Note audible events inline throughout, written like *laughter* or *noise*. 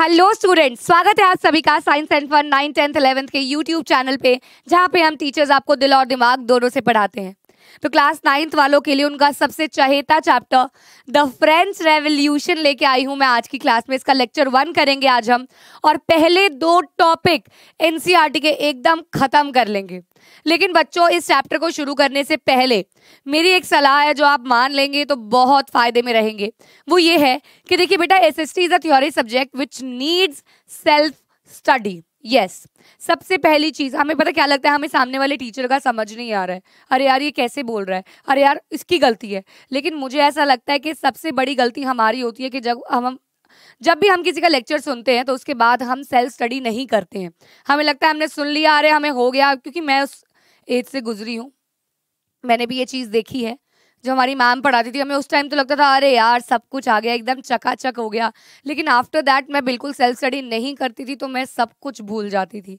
Hello student स्वागत है आप सभी का science and fun nine tenth eleventh के यूट्यूब चैनल पे जहाँ पे हम टीचर्स आपको दिल और दिमाग दोनों से पढ़ाते हैं तो क्लास नाइन्थ वालों के लिए उनका सबसे चहेता चैप्टर द फ्रेंच रेवोल्यूशन लेके आई हूँ मैं आज की क्लास में इसका लेक्चर वन करेंगे आज हम और पहले दो टॉपिक एनसीईआरटी e के एकदम खत्म कर लेंगे लेकिन बच्चों इस चैप्टर को शुरू करने से पहले मेरी एक सलाह है जो आप मान लेंगे तो बहुत फ़ायदे में रहेंगे वो ये है कि देखिए बेटा S S T is a theory subject which needs self study yes सबसे पहली चीज़ हमें पता क्या लगता है हमें सामने वाले टीचर का समझ नहीं आ रहा है अरे यार ये कैसे बोल रहा है अरे यार इसकी गलती है लेकिन मुझे ऐसा लगता है कि सबसे बड़ी गलती हमारी होती है कि जब हम जब भी हम किसी का लेक्चर सुनते हैं तो उसके बाद हम सेल्फ स्टडी नहीं करते हैं हमें लगता है हमने सुन लिया अरे हमें हो गया क्योंकि मैं उस एज से गुजरी हूँ मैंने भी ये चीज़ देखी है जो हमारी मैम पढ़ाती थी हमें उस टाइम तो लगता था अरे यार सब कुछ आ गया एकदम चकाचक हो गया लेकिन आफ्टर दैट मैं बिल्कुल सेल्फ स्टडी नहीं करती थी तो मैं सब कुछ भूल जाती थी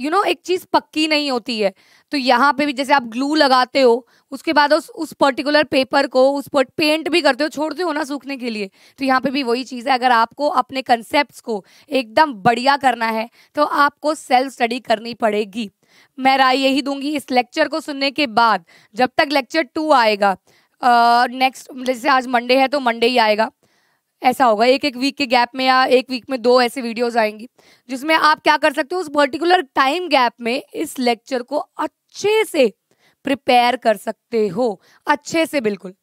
यू you नो know, एक चीज़ पक्की नहीं होती है तो यहाँ पे भी जैसे आप ग्लू लगाते हो उसके बाद उस उस पर्टिकुलर पेपर को उस पर पेंट भी करते हो छोड़ते हो ना सूखने के लिए तो यहाँ पे भी वही चीज़ है अगर आपको अपने कंसेप्ट को एकदम बढ़िया करना है तो आपको सेल्फ स्टडी करनी पड़ेगी मैं राय यही दूंगी इस लेक्चर को सुनने के बाद जब तक लेक्चर टू आएगा नेक्स्ट जैसे आज मंडे है तो मंडे ही आएगा ऐसा होगा एक एक वीक के गैप में या एक वीक में दो ऐसे वीडियोस आएंगी जिसमें आप क्या कर सकते हो उस पर्टिकुलर टाइम गैप में इस लेक्चर को अच्छे से प्रिपेयर कर सकते हो अच्छे से बिल्कुल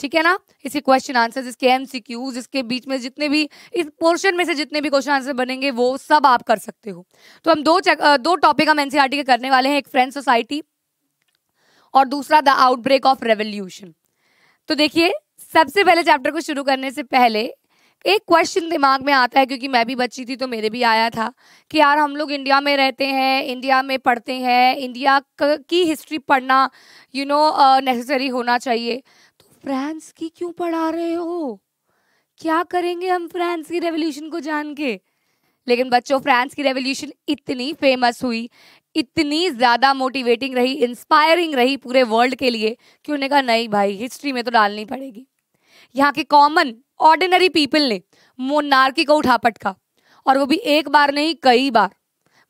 ठीक है ना इसी क्वेश्चन आंसर इसके एमसीक्यूज इसके बीच में जितने भी इस पोर्शन में से जितने भी क्वेश्चन आंसर बनेंगे वो सब आप कर सकते हो तो हम दो चेक दो टॉपिक हम एनसीआरटी e के करने वाले हैं एक फ्रेंड सोसाइटी और दूसरा द आउटब्रेक ऑफ रेवोल्यूशन तो देखिए सबसे पहले चैप्टर को शुरू करने से पहले एक क्वेश्चन दिमाग में आता है क्योंकि मैं भी बच्ची थी तो मेरे भी आया था कि यार हम लोग इंडिया में रहते हैं इंडिया में पढ़ते हैं इंडिया की हिस्ट्री पढ़ना यू नो नेसेसरी होना चाहिए फ्रांस की क्यों पढ़ा रहे हो क्या करेंगे हम फ्रांस की रेवोल्यूशन को जान के लेकिन बच्चों फ्रांस की रेवोल्यूशन इतनी फेमस हुई इतनी ज़्यादा मोटिवेटिंग रही इंस्पायरिंग रही पूरे वर्ल्ड के लिए कि उन्होंने कहा नहीं भाई हिस्ट्री में तो डालनी पड़ेगी यहाँ के कॉमन ऑर्डिनरी पीपल ने मोनार्की को उठा पटका और वो भी एक बार नहीं कई बार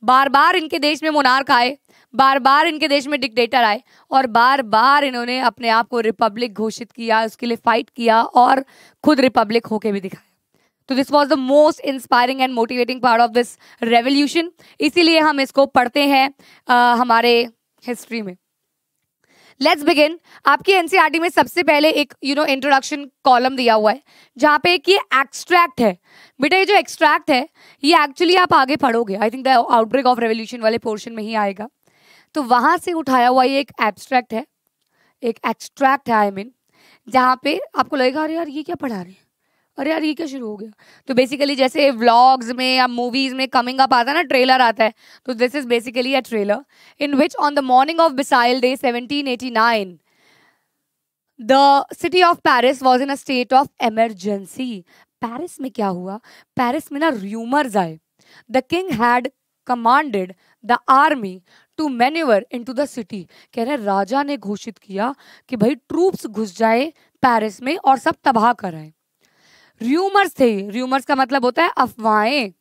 बार बार इनके देश में मुनार्क आए बार बार इनके देश में डिक्टेटर आए और बार बार इन्होंने अपने आप को रिपब्लिक घोषित किया उसके लिए फाइट किया और खुद रिपब्लिक होके भी दिखाया तो this was the most inspiring and motivating part of this revolution इसीलिए हम इसको पढ़ते हैं आ, हमारे हिस्ट्री में लेट्स बिगिन आपकी एनसीईआरटी e में सबसे पहले एक यू नो इंट्रोडक्शन कॉलम दिया हुआ है जहाँ पे कि एक्सट्रैक्ट है बेटा ये जो एक्सट्रैक्ट है ये एक्चुअली आप आगे पढ़ोगे I think the outbreak of revolution वाले पोर्शन में ही आएगा तो वहाँ से उठाया हुआ ये एक एब्स्ट्रैक्ट है एक एक्सट्रैक्ट है आई I मीन mean, जहाँ पे आपको लगेगा अरे यार ये क्या पढ़ा रहे हैं अरे यार ये क्या शुरू हो गया तो बेसिकली जैसे व्लॉग्स में या मूवीज में कमिंग अप आता है ना ट्रेलर आता है तो this is basically a trailer in which on the morning of missile day nine the city of Paris was in a state of emergency Paris में क्या हुआ पैरिस में ना र्यूमर्स आए the king had commanded the army to manoeuvre into the city कह रहे राजा ने घोषित किया कि भाई ट्रूप्स घुस जाए पैरिस में और सब तबाह कराएं र्यूमर्स थे र्यूमर्स का मतलब होता है अफवाहें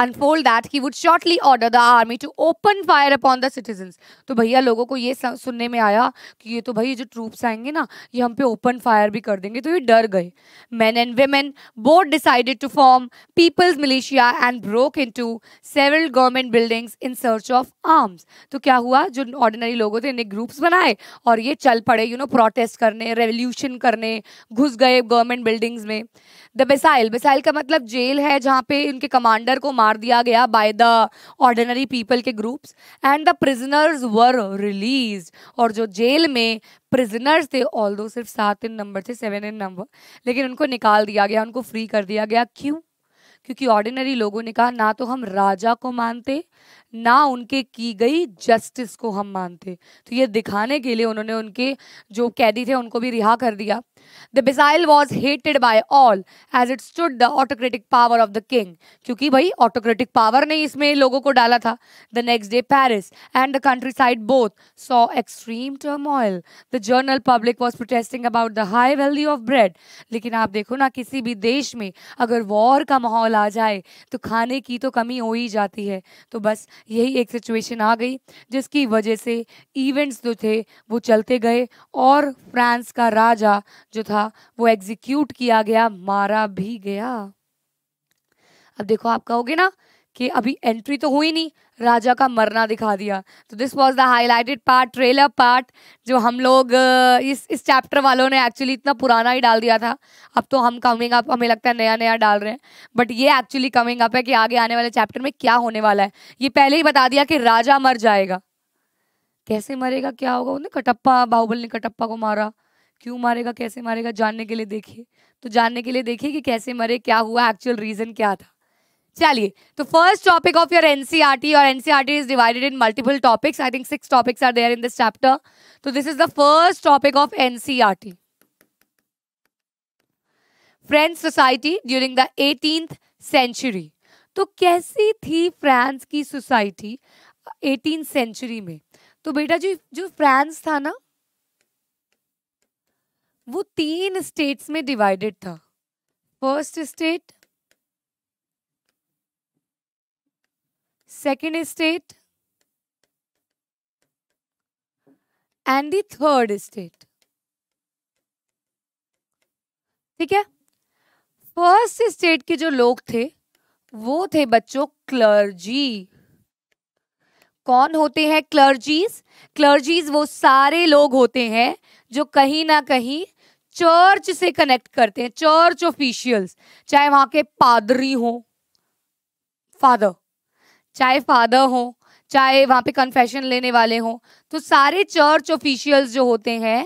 unfold that he would shortly order the army to open fire upon the citizens तो भैया लोगों को ये सुनने में आया कि ये तो भाई जो ट्रूप्स आएंगे ना ये हम पे ओपन फायर भी कर देंगे तो ये डर गए men and women both decided to form people's militia and broke into several government buildings in search of arms तो क्या हुआ जो ऑर्डिनरी लोगों थे इन्हें ग्रुप्स बनाए और ये चल पड़े यू नो प्रोटेस्ट करने रेवोल्यूशन करने घुस गए गवर्नमेंट बिल्डिंग्स में द बेसाइल बेसाइल का मतलब जेल है जहाँ पे उनके कमांडर को मार दिया गया बाय द ऑर्डिनरी पीपल के groups and the prisoners were release और जो जेल में प्रिजनर्स थे ऑल दो सिर्फ सात इन नंबर थे सेवन इन नंबर लेकिन उनको निकाल दिया गया उनको फ्री कर दिया गया क्यों क्योंकि ऑर्डिनरी लोगों ने कहा ना तो हम राजा को मानते ना उनके की गई जस्टिस को हम मानते तो ये दिखाने के लिए उन्होंने उनके जो कैदी थे उनको भी रिहा कर दिया The बिसाइल was hated by all as it stood the autocratic power of the king. क्योंकि भाई autocratic power ने इसमें लोगों को डाला था The next day Paris and the countryside both saw extreme turmoil. The the public was protesting about the high value of bread. लेकिन आप देखो ना किसी भी देश में अगर वॉर का माहौल आ जाए तो खाने की तो कमी हो ही जाती है तो बस यही एक सिचुएशन आ गई जिसकी वजह से events जो थे वो चलते गए और फ्रांस का राजा जो था वो एग्जीक्यूट किया गया मारा भी गया अब देखो आप कहोगे ना कि अभी एंट्री तो हुई नहीं राजा का मरना दिखा दिया तो this was the highlighted part trailer part जो हम लोग इस इस चैप्टर वालों ने एक्चुअली इतना पुराना ही डाल दिया था अब तो हम कमिंग अप हमें लगता है नया नया डाल रहे हैं बट ये एक्चुअली कमिंग अप है कि आगे आने वाले चैप्टर में क्या होने वाला है ये पहले ही बता दिया कि राजा मर जाएगा कैसे मरेगा क्या होगा उन्हें कटप्पा बाहुबल ने कटप्पा को मारा क्यों मारेगा कैसे मारेगा जानने के लिए देखिए तो जानने के लिए देखिए कि कैसे मरे क्या हुआ एक्चुअल रीजन क्या था चलिए तो first topic of your NCERT और NCERT is divided in multiple topics I think six topics are there in this chapter तो this is the first topic of NCERT French society during the eighteenth century तो कैसी थी France की society eighteen century में तो बेटा जी जो France था ना वो तीन स्टेट्स में डिवाइडेड था first state second state and the third state ठीक है फर्स्ट स्टेट के जो लोग थे वो थे बच्चों क्लर्जी कौन होते हैं क्लर्जीज क्लर्जीज वो सारे लोग होते हैं जो कहीं ना कहीं चर्च से कनेक्ट करते हैं चर्च ऑफिशियल्स चाहे वहां के पादरी हो फादर चाहे फादर हो चाहे वहां पे कन्फेशन लेने वाले हों तो सारे चर्च ऑफिशियल्स जो होते हैं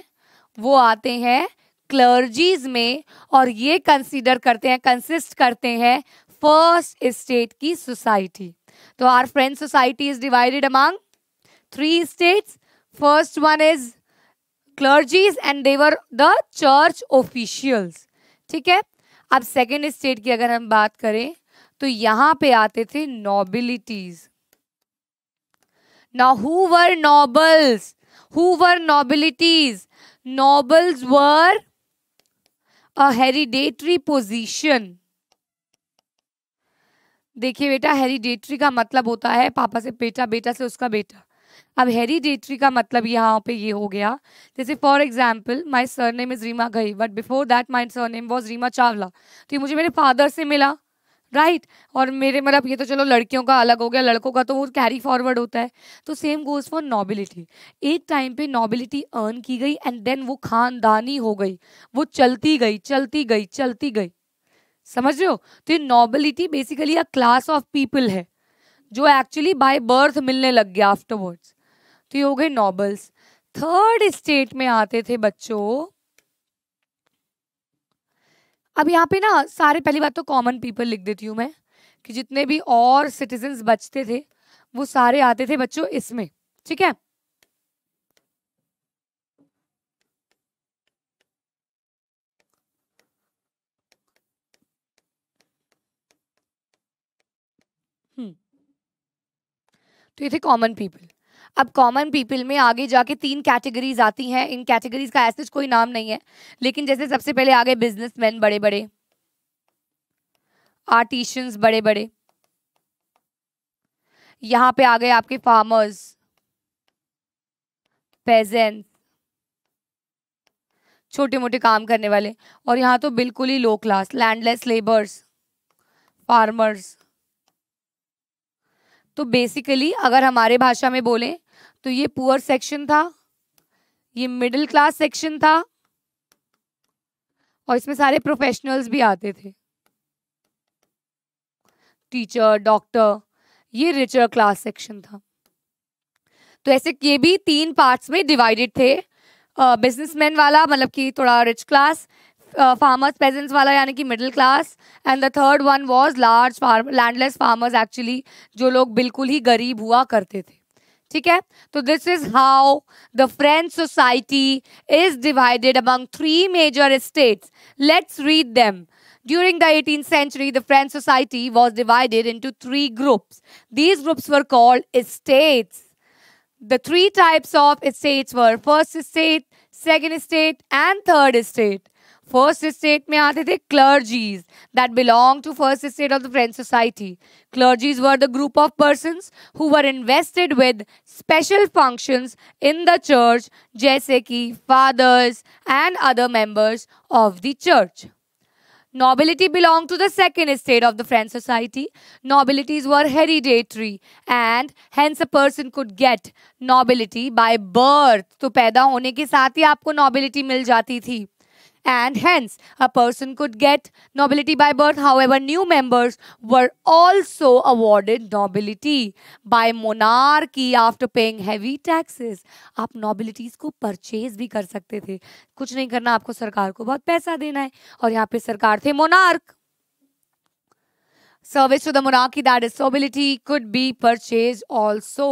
वो आते हैं क्लर्जीज में और ये कंसीडर करते हैं कंसिस्ट करते हैं फर्स्ट स्टेट की सोसाइटी तो our French society is divided among three states first one is clergies and they were the church officials ठीक है अब सेकेंड स्टेट की अगर हम बात करें तो यहां पे आते थे nobilities now who were nobles who were nobilities nobles were a hereditary position देखिए बेटा हेरीडेटरी का मतलब होता है पापा से बेटा बेटा से उसका बेटा अब हेरीडेटरी का मतलब यहाँ पे ये हो गया जैसे for example my surname is Reema गई but before that my surname was Reema Chawla तो ये मुझे मेरे फादर से मिला राइट right? और मेरे मतलब ये तो चलो लड़कियों का अलग हो गया लड़कों का तो वो कैरी फॉरवर्ड होता है तो सेम गोज़ फॉर नॉबिलिटी एक टाइम पे नॉबिलिटी अर्न की गई एंड देन वो खानदानी हो गई वो चलती गई चलती गई चलती गई समझ रहे हो तो ये nobility basically a class of people है जो एक्चुअली बाय बर्थ मिलने लग गया आफ्टरवर्ड्स तो ये हो गए नॉबल्स थर्ड स्टेट में आते थे बच्चों अब यहाँ पे ना सारे पहली बात तो कॉमन पीपल लिख देती हूँ मैं कि जितने भी और सिटीजन्स बचते थे वो सारे आते थे बच्चों इसमें ठीक है तो ये थे कॉमन पीपल अब कॉमन पीपल में आगे जाके तीन कैटेगरीज आती हैं इन कैटेगरीज का ऐसे कोई नाम नहीं है लेकिन जैसे सबसे पहले आ गए मैन बड़े बड़े आर्टिशंस बड़े बड़े यहाँ पे आ गए आपके फार्मर्स पेजेंट छोटे मोटे काम करने वाले और यहाँ तो बिल्कुल ही low class landless labours farmers तो बेसिकली अगर हमारे भाषा में बोलें तो ये पुअर सेक्शन था ये मिडिल क्लास सेक्शन था और इसमें सारे प्रोफेशनल्स भी आते थे टीचर डॉक्टर ये रिचर क्लास सेक्शन था तो ऐसे ये भी तीन पार्ट्स में डिवाइडेड थे बिजनेसमैन uh, वाला मतलब कि थोड़ा रिच क्लास फार्मर्स पेजेंट्स वाला यानी कि middle class and the third one was large farm landless farmers actually जो लोग बिल्कुल ही गरीब हुआ करते थे ठीक है तो this is how the French society is divided among three major states let's read them During the 18th century, the French society was divided into three groups. These groups were called estates. The three types of estates were first estate, second estate, and third estate. First state में आते थे clergies that belong to first state of the French society clergies were the group of person who were invested with special functions in the church जैसे कि fathers and other members of the church Nobility belonged to the second estate of the French society. Nobilities were hereditary and hence a person could get nobility by birth. तो पैदा होने के साथ ही आपको nobility मिल जाती थी and hence a person could get nobility by birth. However, new members were also awarded nobility by monarchy after paying heavy taxes. aap nobilities ko purchase bhi kar sakte the kuch nahi karna aapko sarkar ko bahut paisa dena hai aur yahan pe sarkar the monarch. service to the monarchy that is nobility could be purchased also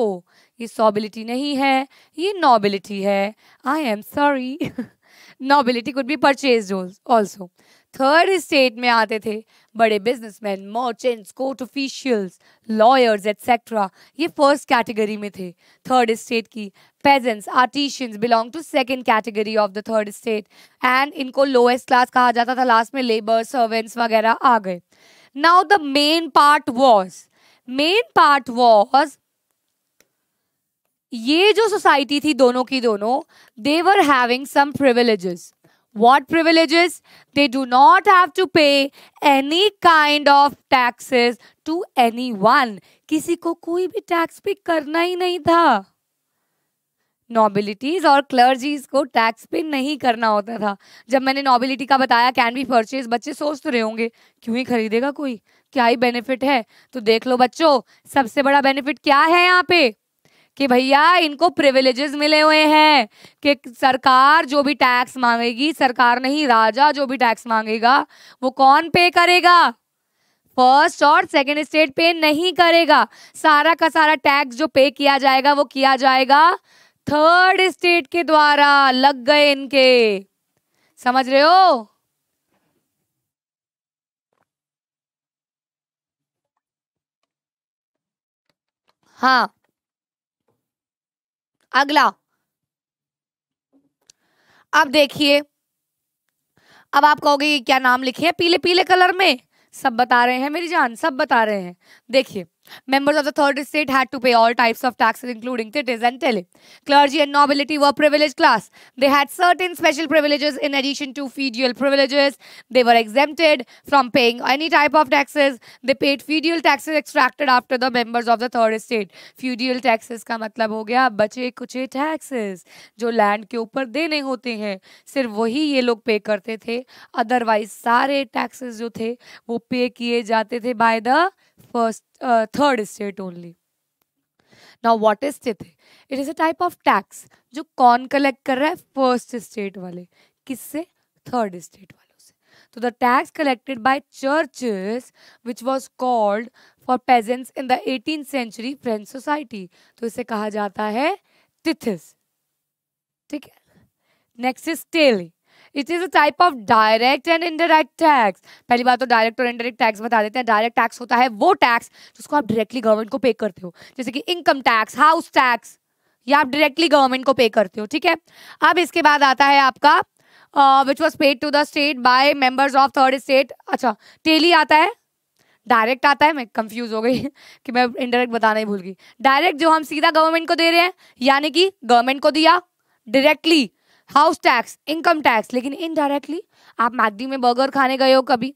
ये सोबिलिटी नहीं है ये nobility है I am sorry nobility could be purchase also third state में आते थे बड़े businessman merchants court officials lawyers etcetera ये फर्स्ट कैटेगरी में थे थर्ड स्टेट की peasants artisans belong to second category of the third state and इनको lowest class कहा जाता था लास्ट में लेबर सर्वेंट्स वगैरह आ गए now the main part was main part was ये जो सोसाइटी थी दोनों की दोनों they were having some privileges what privileges they do not have to pay any kind of taxes to anyone किसी को कोई भी टैक्स पे करना ही नहीं था नॉबिलिटीज और क्लर्जीज को टैक्स पे नहीं करना होता था जब मैंने नॉबिलिटी का बताया कैन बी परचेज बच्चे सोच तो रहे होंगे क्यों ही खरीदेगा कोई क्या ही बेनिफिट है तो देख लो बच्चों सबसे बड़ा बेनिफिट क्या है यहाँ पे कि भैया इनको प्रिविलेजेस मिले हुए हैं कि सरकार जो भी टैक्स मांगेगी सरकार नहीं राजा जो भी टैक्स मांगेगा वो कौन पे करेगा फर्स्ट और सेकेंड स्टेट पे नहीं करेगा सारा का सारा टैक्स जो पे किया जाएगा वो किया जाएगा थर्ड स्टेट के द्वारा लग गए इनके समझ रहे हो हाँ अगला अब देखिए अब आप कहोगे क्या नाम लिखे हैं पीले पीले कलर में सब बता रहे हैं मेरी जान सब बता रहे हैं देखिए Members of the third estate had to pay all types of taxes including tithes and tele. Clergy and nobility were privileged class. They had certain special privileges in addition to feudal privileges. They were exempted from paying any type of taxes. They paid feudal taxes extracted after the members of the third estate. Feudal taxes का मतलब हो गया बचे kuche taxes जो land के ऊपर देने होते हैं सिर्फ वही ये लोग pay करते थे Otherwise, सारे taxes जो थे वो pay किए जाते थे by the first. Third state only now what is स्थिति it is a type of tax जो कौन कलेक्ट कर रहा है फर्स्ट स्टेट वाले किससे थर्ड स्टेट वालों से तो the tax collected by churches which was called for peasants in the eighteen century French society तो इसे कहा जाता है तिथिस ठीक है next is taille it is a type of direct and indirect tax पहली बात तो डायरेक्ट और इनडायरेक्ट टैक्स बता देते हैं डायरेक्ट टैक्स होता है वो टैक्स जिसको तो आप डायरेक्टली गवर्नमेंट को पे करते हो जैसे कि इनकम टैक्स हाउस टैक्स या आप डायरेक्टली गवर्नमेंट को पे करते हो ठीक है अब इसके बाद आता है आपका which was paid to the state by members of third state अच्छा टेली आता है डायरेक्ट आता है मैं कंफ्यूज हो गई *laughs* कि मैं इनडायरेक्ट बताना ही भूल गई डायरेक्ट जो हम सीधा गवर्नमेंट को दे रहे हैं यानी कि गवर्नमेंट को दिया directly house tax income tax लेकिन इनडायरेक्टली आप मैगडी में बर्गर खाने गए हो कभी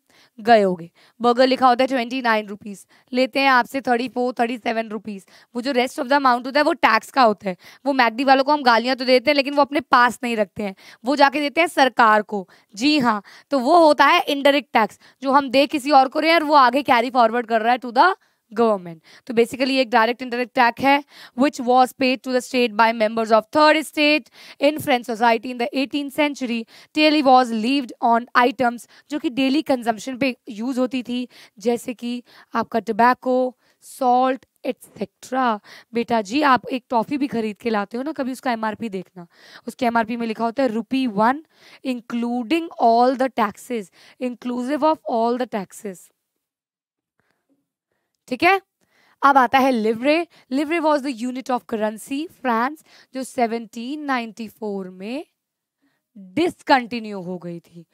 गए होगे बर्गर लिखा होता है ट्वेंटी नाइन रुपीज़ लेते हैं आपसे thirty four thirty seven rupees वो जो रेस्ट ऑफ द अमाउंट होता है वो टैक्स का होता है वो मैगडी वालों को हम गालियाँ तो देते हैं लेकिन वो अपने पास नहीं रखते हैं वो जाके देते हैं सरकार को जी हाँ तो वो होता है इनडायरेक्ट टैक्स जो हम दे किसी और को रहे हैं और वो आगे कैरी फॉरवर्ड कर रहा है टू द गवर्नमेंट तो बेसिकली एक डायरेक्ट इंडायरेक्ट टैक्स है which was paid to the state by members of third state in French society in the eighteen century taille was levied on items जो कि daily consumption पे use होती थी जैसे कि आपका टबैको सॉल्ट एट्सेट्रा बेटा जी आप एक टॉफ़ी भी खरीद के लाते हो ना कभी उसका एमआरपी देखना उसके एमआरपी में लिखा होता है rupee one including all the taxes inclusive of all the taxes ठीक है अब आता है livre livre was the unit of currency France जो 1794 में डिसकंटिन्यू हो गई थी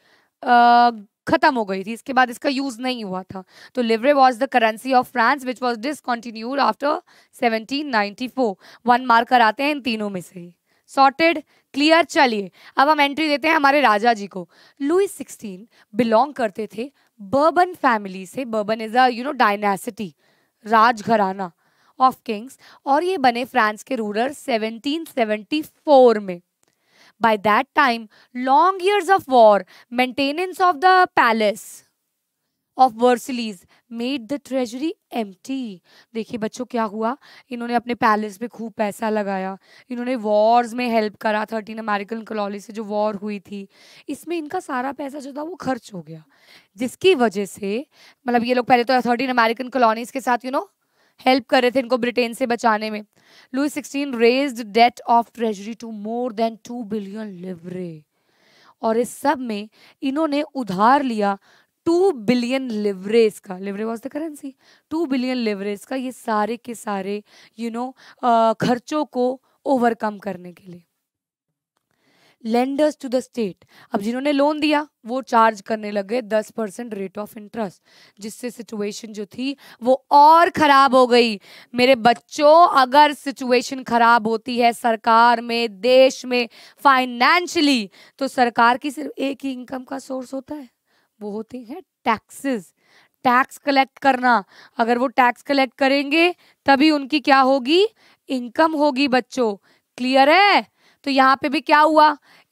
खत्म हो गई थी इसके बाद इसका यूज नहीं हुआ था तो livre was the currency of France which was discontinued after 1794 one mark कराते हैं इन तीनों में से सॉर्टेड क्लियर चलिए अब हम एंट्री देते हैं हमारे राजा जी को लुई सिक्सटीन बिलोंग करते थे बर्बन फैमिली से Bourbon is a you know dynasty राजघराना ऑफ किंग्स और ये बने फ्रांस के रूलर 1774 में by that time long years of war maintenance of the palace of Versailles made the treasury टी देखिए बच्चों क्या हुआ इन्होंने अपने पैलेस पे खूब पैसा लगाया इन्होंने वॉर्स में हेल्प करा थर्टीन अमेरिकन कॉलोनी से जो वॉर हुई थी इसमें इनका सारा पैसा जो था वो खर्च हो गया जिसकी वजह से मतलब ये लोग पहले तो थर्टीन अमेरिकन कॉलोनीज के साथ यू नो हेल्प कर रहे थे इनको ब्रिटेन से बचाने में Louis sixteen raise debt of treasury to more than two billion livre और इस सब में इन्होंने उधार लिया टू बिलियन लिवरेज का livre was the currency two billion livres का ये सारे के सारे यू you नो know, खर्चों को ओवरकम करने के लिए लेंडर्स टू द स्टेट अब जिन्होंने लोन दिया वो चार्ज करने लगे दस परसेंट रेट ऑफ इंटरेस्ट जिससे सिचुएशन जो थी वो और ख़राब हो गई मेरे बच्चों अगर सिचुएशन ख़राब होती है सरकार में देश में फाइनेंशली तो सरकार की सिर्फ एक ही इनकम का सोर्स होता है वो होते हैं टैक्सेस टैक्स कलेक्ट करना अगर वो टैक्स कलेक्ट करेंगे तभी उनकी क्या होगी इनकम होगी बच्चों क्लियर है तो यहाँ पे भी क्या हुआ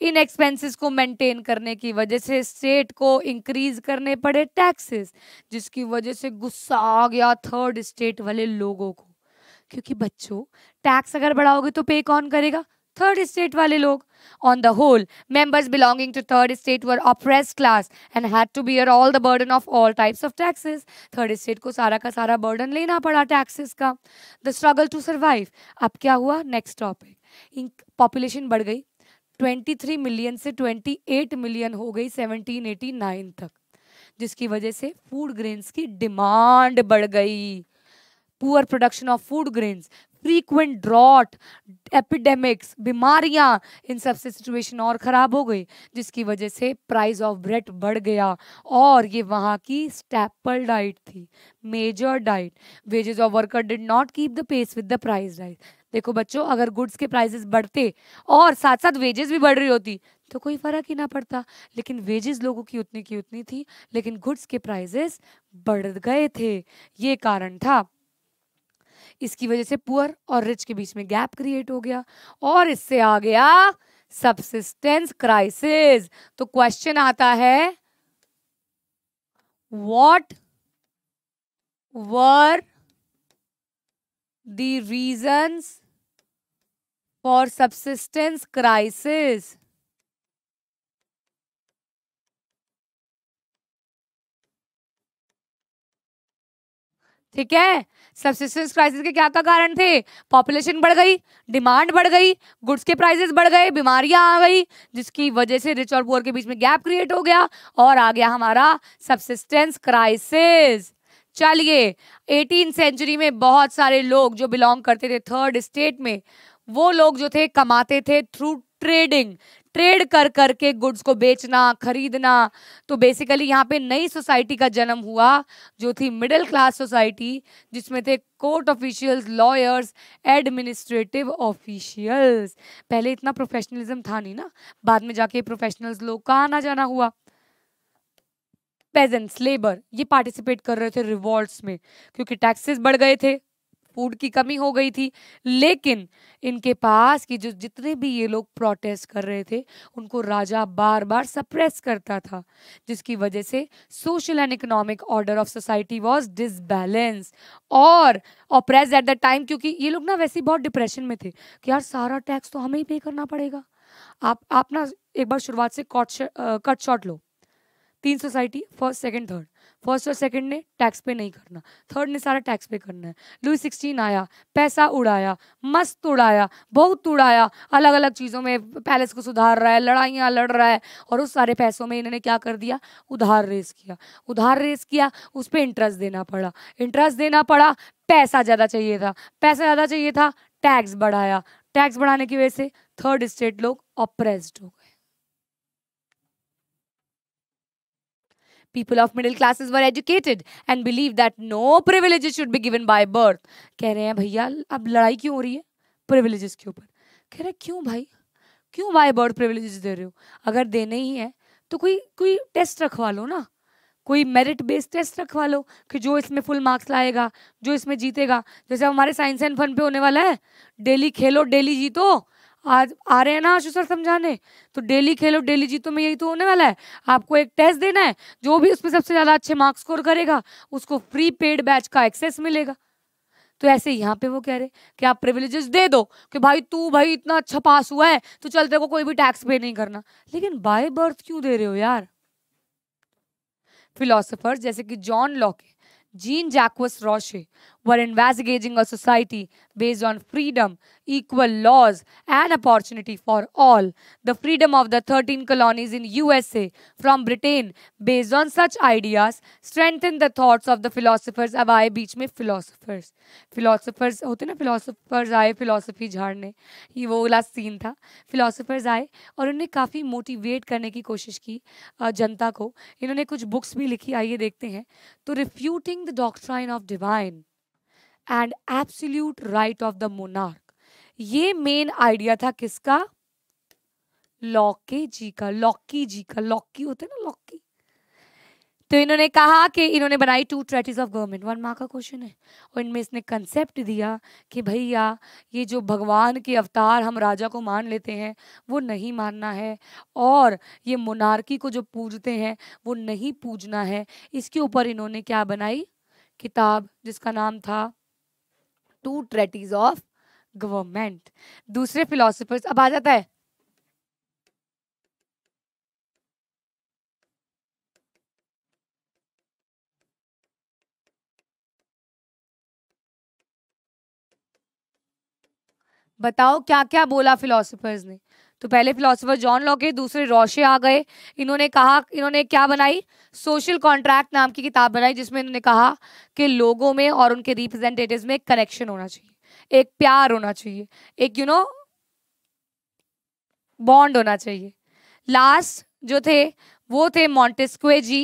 इन एक्सपेंसेस को मेंटेन करने की वजह से स्टेट को इंक्रीज करने पड़े टैक्सेस जिसकी वजह से गुस्सा आ गया थर्ड स्टेट वाले लोगों को क्योंकि बच्चों टैक्स अगर बढ़ाओगे तो पे कौन करेगा third estate wale log. On the whole, members belonging to third estate were oppressed class and had to bear all the burden of all types of taxes. Third estate को सारा का सारा burden लेना पड़ा taxes का. The struggle to survive. अब क्या हुआ? Next topic. Population बढ़ गई 23 मिलियन से 28 मिलियन हो गई 1789 तक जिसकी वजह से फूड ग्रेन्स की डिमांड बढ़ गई poor production of food grains frequent drought epidemics बीमारियां इन सब से सिचुएशन और ख़राब हो गई जिसकी वजह से प्राइस ऑफ ब्रेड बढ़ गया और ये वहाँ की स्टेपल डाइट थी major diet wages of worker did not keep the pace with the price diet देखो बच्चों अगर गुड्स के प्राइजेस बढ़ते और साथ साथ वेजेस भी बढ़ रही होती तो कोई फ़र्क ही ना पड़ता लेकिन वेजेस लोगों की उतनी की उतनी थी लेकिन गुड्स के प्राइजेस बढ़ गए थे ये कारण था इसकी वजह से पुअर और रिच के बीच में गैप क्रिएट हो गया और इससे आ गया सबसिस्टेंस क्राइसिस तो क्वेश्चन आता है what were the reasons for subsistence crisis ठीक है सब्सिस्टेंस क्राइसिस के क्या का कारण थे पॉपुलेशन बढ़ गई डिमांड बढ़ गई गुड्स के प्राइसेस बढ़ गए बीमारियां आ गई जिसकी वजह से रिच और पुअर के बीच में गैप क्रिएट हो गया और आ गया हमारा सब्सिस्टेंस क्राइसिस चलिए एटीन सेंचुरी में बहुत सारे लोग जो बिलोंग करते थे थर्ड स्टेट में वो लोग जो थे कमाते थे थ्रू ट्रेडिंग ट्रेड कर करके गुड्स को बेचना खरीदना तो बेसिकली यहाँ पे नई सोसाइटी का जन्म हुआ जो थी मिडिल क्लास सोसाइटी जिसमें थे court officials lawyers administrative officials पहले इतना प्रोफेशनलिज्म था नहीं ना बाद में जाके प्रोफेशनल्स लोग का आना जाना हुआ पेजेंट्स लेबर ये पार्टिसिपेट कर रहे थे रिवॉर्ड्स में क्योंकि टैक्सेस बढ़ गए थे फूड की कमी हो गई थी लेकिन इनके पास की जो जितने भी ये लोग प्रोटेस्ट कर रहे थे उनको राजा बार बार सप्रेस करता था जिसकी वजह से social and economic order of society was disbalance और ऑप्रेस एट द टाइम क्योंकि ये लोग ना वैसे ही बहुत डिप्रेशन में थे कि यार सारा टैक्स तो हमें ही पे करना पड़ेगा आप आप ना एक बार शुरुआत से कट शॉट लो तीन society first second third first और सेकंड ने टैक्स पे नहीं करना थर्ड ने सारा टैक्स पे करना है लुई सिक्सटीन आया पैसा उड़ाया मस्त उड़ाया बहुत उड़ाया अलग अलग चीज़ों में पैलेस को सुधार रहा है लड़ाइयाँ लड़ रहा है और उस सारे पैसों में इन्होंने क्या कर दिया उधार रेस किया उधार रेस किया उस पर इंटरेस्ट देना पड़ा इंटरेस्ट देना पड़ा पैसा ज़्यादा चाहिए था पैसा ज़्यादा चाहिए था टैक्स बढ़ाया टैक्स बढ़ाने की वजह से थर्ड स्टेट लोग ऑप्रेस्ड हो गए people of middle classes were educated and believe that no privileges should be given by birth कह रहे हैं भैया अब लड़ाई क्यों हो रही है privileges के ऊपर कह रहे हैं क्यों भाई क्यों बाय बर्थ प्रिविलेजेस दे रहे हो अगर देने ही है तो कोई कोई टेस्ट रखवा लो ना कोई मेरिट बेस्ड टेस्ट रखवा लो कि जो इसमें फुल मार्क्स लाएगा जो इसमें जीतेगा जैसे हमारे साइंस एंड फन पे होने वाला है डेली खेलो डेली जीतो आज आ रहे हैं ना आशु सर समझाने तो डेली खेलो डेली जीतो में यही तो होने वाला है आपको एक टेस्ट देना है जो भी उसमें सबसे ज़्यादा अच्छे मार्क्स स्कोर करेगा उसको फ्री पेड बैच का एक्सेस मिलेगा तो ऐसे यहाँ पे वो कह रहे कि आप प्रिविलेजेस दे दो कि भाई तू भाई इतना अच्छा पास हुआ है तो चल तेरे को कोई भी टैक्स पे नहीं करना लेकिन बाय बर्थ क्यों दे रहे हो यार फिलोसोफर्स जैसे कि John Locke Jean Jacques Rousseau were investigating a society based on freedom, equal laws, and opportunity for all. The freedom of the 13 colonies in USA from Britain based on such ideas strengthened the thoughts of the philosophers. अब आए बीच में philosophers. Philosophers hote na philosophers aaye philosophy jharne. Ye wo वाला scene tha. philosophers aaye aur unne काफ़ी motivate karne ki koshish ki janta ko. Inhone kuch books bhi likhi, aaiye dekhte hain. To refuting the doctrine of divine. And absolute right of the monarch ये main idea था किसका Locke जी का लौकी जी का लौकी होते ना लॉकी तो इन्होंने कहा कि इन्होंने बनाई two treatises of government one mark का क्वेश्चन है और इनमें इसने कंसेप्ट दिया कि भैया ये जो भगवान के अवतार हम राजा को मान लेते हैं वो नहीं मानना है और ये मोनार्की को जो पूजते हैं वो नहीं पूजना है इसके ऊपर इन्होंने क्या बनाई किताब जिसका नाम था टू ट्रेटीज ऑफ गवर्नमेंट दूसरे फिलोसफर्स अब आ जाता है बताओ क्या क्या बोला फिलोसफर्स ने तो पहले फिलोसोफर जॉन लॉके दूसरे रोशे आ गए इन्होंने कहा इन्होंने क्या बनाई सोशल कॉन्ट्रैक्ट नाम की किताब बनाई जिसमें इन्होंने कहा कि लोगों में और उनके रिप्रेजेंटेटिव में एक कनेक्शन होना चाहिए एक प्यार होना चाहिए एक यू नो बॉन्ड होना चाहिए लास्ट जो थे वो थे मॉन्टेस्क्वे जी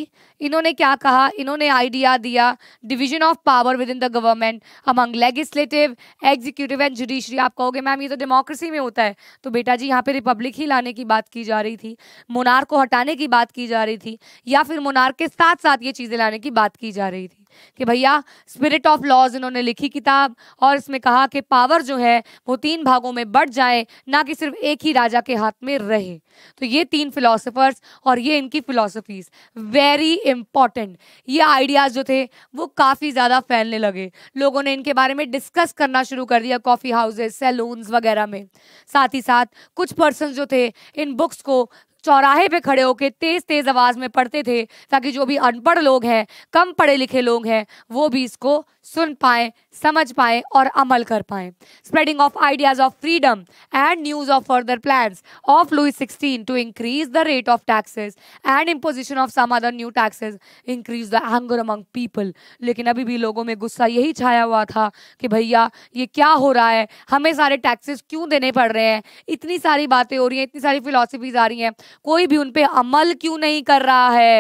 इन्होंने क्या कहा इन्होंने आइडिया दिया division of power within the government among legislative executive and judiciary आप कहोगे मैम ये तो डेमोक्रेसी में होता है तो बेटा जी यहाँ पे रिपब्लिक ही लाने की बात की जा रही थी मुनार को हटाने की बात की जा रही थी या फिर मुनार के साथ साथ ये चीज़ें लाने की बात की जा रही थी कि भैया स्पिरिट ऑफ लॉज इन्होंने लिखी किताब और इसमें कहा कि पावर जो है वो तीन भागों में बढ़ जाए ना कि सिर्फ एक ही राजा के हाथ में रहे तो ये तीन फिलोसफर्स और ये इनकी फिलोसफीज वेरी इंपॉर्टेंट ये आइडियाज़ जो थे वो काफ़ी ज़्यादा फैलने लगे लोगों ने इनके बारे में डिस्कस करना शुरू कर दिया कॉफ़ी हाउसेज सैलून्स वगैरह में साथ ही साथ कुछ पर्सन जो थे इन बुक्स को चौराहे पे खड़े होकर तेज तेज आवाज़ में पढ़ते थे ताकि जो भी अनपढ़ लोग हैं कम पढ़े लिखे लोग हैं वो भी इसको सुन पाए समझ पाए और अमल कर पाए spreading of ideas of freedom and news of further plan of Louis sixteen to increase the rate of taxes and imposition of some other new taxes increase the anger among people लेकिन अभी भी लोगों में गुस्सा यही छाया हुआ था कि भैया ये क्या हो रहा है हमें सारे टैक्सेस क्यों देने पड़ रहे हैं इतनी सारी बातें हो रही हैं इतनी सारी फिलोसफीज आ रही हैं कोई भी उनपे अमल क्यों नहीं कर रहा है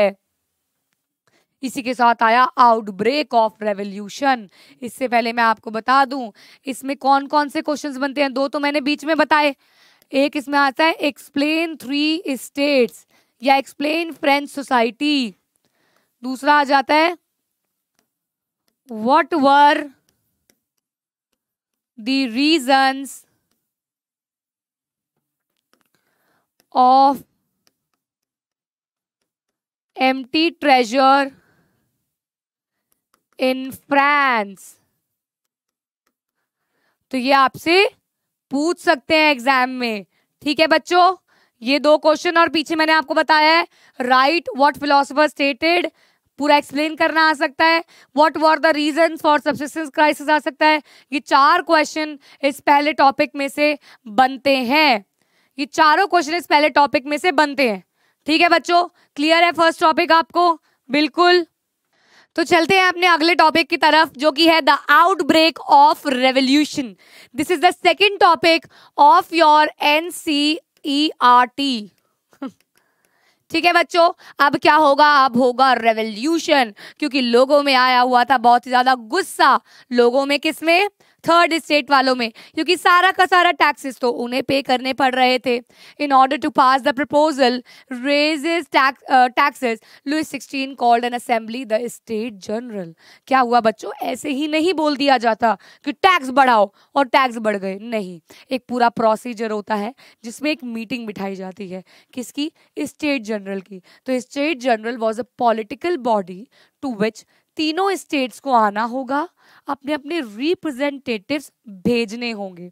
इसी के साथ आया आउटब्रेक ऑफ रेवोल्यूशन इससे पहले मैं आपको बता दूं इसमें कौन कौन से क्वेश्चंस बनते हैं दो तो मैंने बीच में बताए एक इसमें आता है एक्सप्लेन थ्री स्टेट्स या एक्सप्लेन फ्रेंच सोसाइटी दूसरा आ जाता है what were the reasons of empty treasure इन फ्रांस तो ये आपसे पूछ सकते हैं एग्जाम में ठीक है बच्चों ये दो क्वेश्चन और पीछे मैंने आपको बताया है राइट व्हाट फिलोसफर स्टेटेड पूरा एक्सप्लेन करना आ सकता है what were the reason for subsistence crisis आ सकता है ये चार क्वेश्चन इस पहले टॉपिक में से बनते हैं ये चारों क्वेश्चन इस पहले टॉपिक में से बनते हैं ठीक है बच्चों क्लियर है फर्स्ट टॉपिक आपको बिल्कुल तो चलते हैं अपने अगले टॉपिक की तरफ जो कि है the outbreak of revolution this is the second topic of your N C E R T ठीक है बच्चों अब क्या होगा अब होगा रेवोल्यूशन क्योंकि लोगों में आया हुआ था बहुत ही ज्यादा गुस्सा लोगों में किसमें थर्ड स्टेट वालों में क्योंकि सारा का सारा टैक्सेस तो उन्हें पे करने पड़ रहे थे in order to pass the proposal raises taxes Louis sixteen called an assembly the state general क्या हुआ बच्चों ऐसे ही नहीं बोल दिया जाता कि टैक्स बढ़ाओ और टैक्स बढ़ गए नहीं एक पूरा प्रोसीजर होता है जिसमें एक मीटिंग बिठाई जाती है किसकी स्टेट जनरल की तो state general was a political body to which तीनों स्टेट्स को आना होगा अपने अपने रिप्रेजेंटेटिव्स भेजने होंगे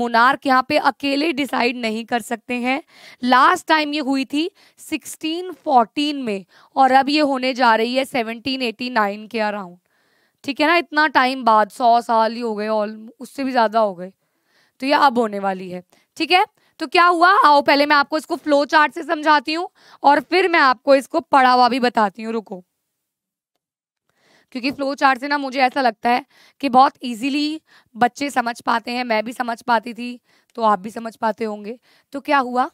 मुनार्क यहाँ पे अकेले डिसाइड नहीं कर सकते हैं लास्ट टाइम ये हुई थी 1614 में और अब ये होने जा रही है 1789 के अराउंड ठीक है ना इतना टाइम बाद सौ साल ही हो गए ऑल उससे भी ज़्यादा हो गए तो ये अब होने वाली है ठीक है तो क्या हुआ आओ पहले मैं आपको इसको फ्लो चार्ट से समझाती हूँ और फिर मैं आपको इसको पढ़ावा भी बताती हूँ रुको क्योंकि फ्लो चार्ट से ना मुझे ऐसा लगता है कि बहुत इजीली बच्चे समझ पाते हैं मैं भी समझ पाती थी तो आप भी समझ पाते होंगे तो क्या हुआ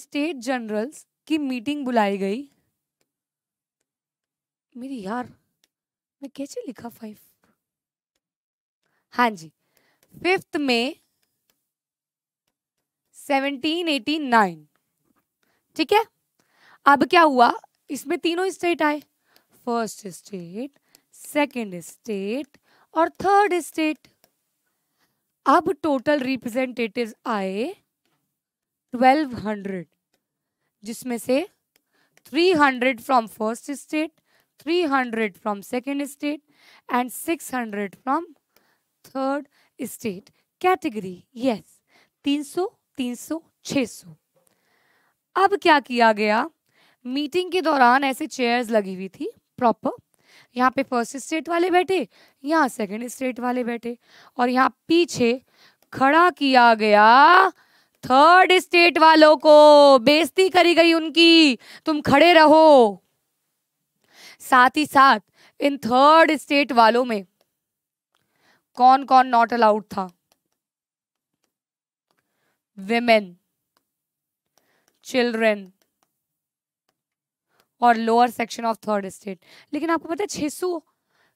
स्टेट जनरल्स की मीटिंग बुलाई गई मेरी यार मैं कैसे लिखा फाइव हाँ जी फिफ्थ में सेवनटीन एटी नाइन ठीक है अब क्या हुआ इसमें तीनों स्टेट आए फर्स्ट स्टेट सेकंड स्टेट और थर्ड स्टेट अब टोटल रिप्रेजेंटेटिव आए 1200 जिसमें से 300 from first state 300 from second state and 600 from third state category yes 300 300 600 अब क्या किया गया मीटिंग के दौरान ऐसे चेयर्स लगी हुई थी प्रॉपर यहाँ पे फर्स्ट स्टेट वाले बैठे यहाँ सेकंड स्टेट वाले बैठे और यहाँ पीछे खड़ा किया गया थर्ड स्टेट वालों को बेइज्जती करी गई उनकी तुम खड़े रहो साथ ही साथ इन थर्ड स्टेट वालों में कौन कौन नॉट अलाउड था विमेन चिल्ड्रेन और lower section of third state लेकिन आपको पता है छः सौ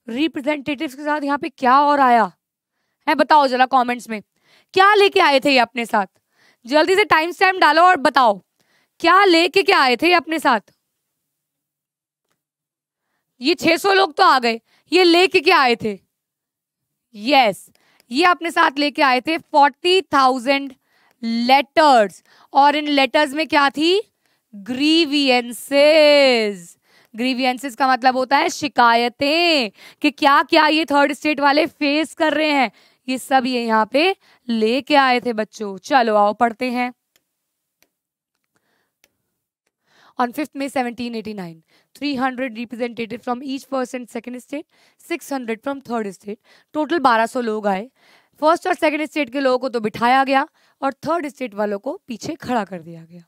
रिप्रेजेंटेटिव के साथ यहाँ पे क्या और आया है बताओ जरा कमेंट्स में क्या लेके आए थे ये अपने साथ जल्दी से टाइम स्टैम डालो और बताओ क्या लेके क्या आए थे ये अपने साथ ये 600 लोग तो आ गए ये लेके क्या आए थे यस ये अपने साथ लेके आए थे फोर्टी थाउजेंड लेटर्स और इन लेटर्स में क्या थी ग्रीवियंसेस ग्रीवियंसेस का मतलब होता है शिकायतें कि क्या क्या ये थर्ड स्टेट वाले फेस कर रहे हैं ये सब ये यहाँ पे लेके आए थे बच्चों चलो आओ पढ़ते हैं on 5th May 1789. 300 representative from each first and second state, 600 from third state. Total 1200 लोग आए फर्स्ट और सेकेंड स्टेट के लोगों को तो बिठाया गया और थर्ड स्टेट वालों को पीछे खड़ा कर दिया गया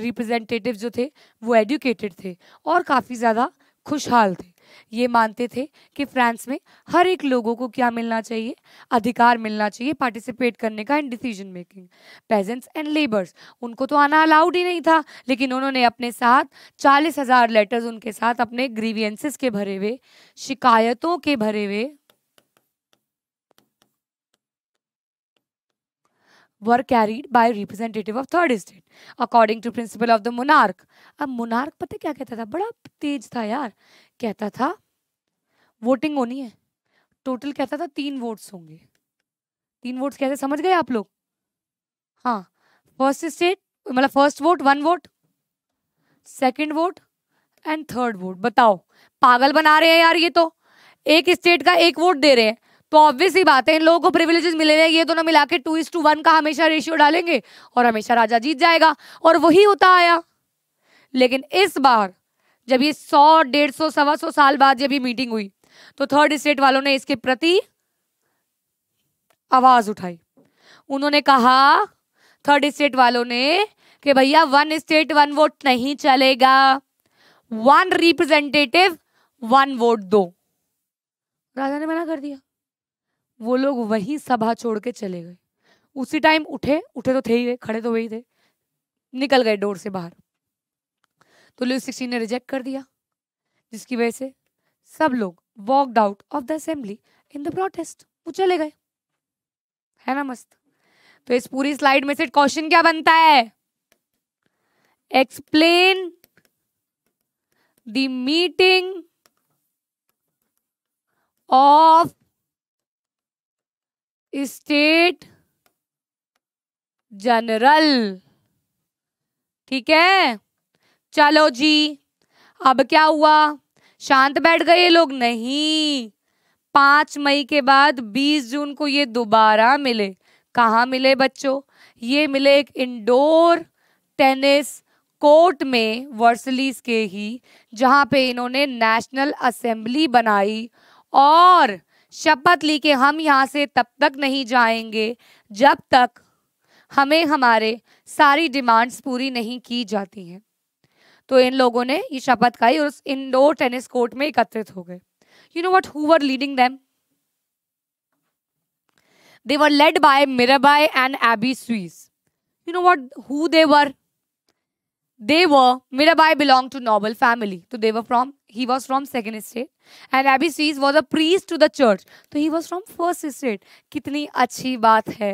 रिप्रेजेंटेटिव जो थे वो एडुकेटेड थे और काफ़ी ज़्यादा खुशहाल थे ये मानते थे कि फ्रांस में हर एक लोगों को क्या मिलना चाहिए अधिकार मिलना चाहिए पार्टिसिपेट करने का in decision making peasants and labours उनको तो आना अलाउड ही नहीं था लेकिन उन्होंने अपने साथ चालीस हज़ार लेटर्स उनके साथ अपने ग्रीवियंसिस के भरे हुए शिकायतों के भरे हुए were carried by representative of third estate according to principle of the monarch अब monarch पता क्या कहता था बड़ा तेज था यार कहता था वोटिंग होनी है टोटल कहता था तीन वोट्स होंगे तीन वोट्स कहते समझ गए आप लोग हाँ फर्स्ट स्टेट मतलब first vote one vote second vote and third vote बताओ पागल बना रहे हैं यार ये तो एक स्टेट का एक वोट दे रहे हैं तो ऑब्वियस ही बात है इन लोगों को प्रिविलेजेस हैं ये दोनों मिला के टू इज टू वन का हमेशा रेशियो डालेंगे और हमेशा राजा जीत जाएगा और वही होता आया लेकिन इस बार जब ये सौ डेढ़ सौ सवा सौ साल बाद जब ये मीटिंग हुई तो थर्ड स्टेट वालों ने इसके प्रति आवाज उठाई उन्होंने कहा थर्ड स्टेट वालों ने कि भैया वन स्टेट वन वोट नहीं चलेगा वन रिप्रेजेंटेटिव वन वोट दो राजा ने मना कर दिया वो लोग वहीं सभा छोड़ के चले गए उसी टाइम उठे उठे तो थे ही खड़े तो वही थे निकल गए डोर से बाहर तो लुई सिक्सटीन ने रिजेक्ट कर दिया जिसकी वजह से सब लोग walked out of the assembly in the protest वो चले गए है ना मस्त तो इस पूरी स्लाइड में से क्वेश्चन क्या बनता है explain the meeting of state general ठीक है चलो जी अब क्या हुआ शांत बैठ गए ये लोग नहीं पांच मई के बाद बीस जून को ये दोबारा मिले कहाँ मिले बच्चों ये मिले एक इंडोर टेनिस कोर्ट में वर्सलीस के ही जहाँ पे इन्होंने नेशनल असेंबली बनाई और शपथ ली कि हम यहाँ से तब तक नहीं जाएंगे जब तक हमें हमारे सारी डिमांड्स पूरी नहीं की जाती हैं तो इन लोगों ने ये शपथ खाई और उस इंडोर टेनिस कोर्ट में एकत्रित हो गए you know what who're leading them they were led by Mirabeau and Abbe Sieyes you know what who they were they were Mirabeau belong to noble family तो they were from he was from second state and Abby Sweets was a priest to the church तो he was from first state कितनी अच्छी बात है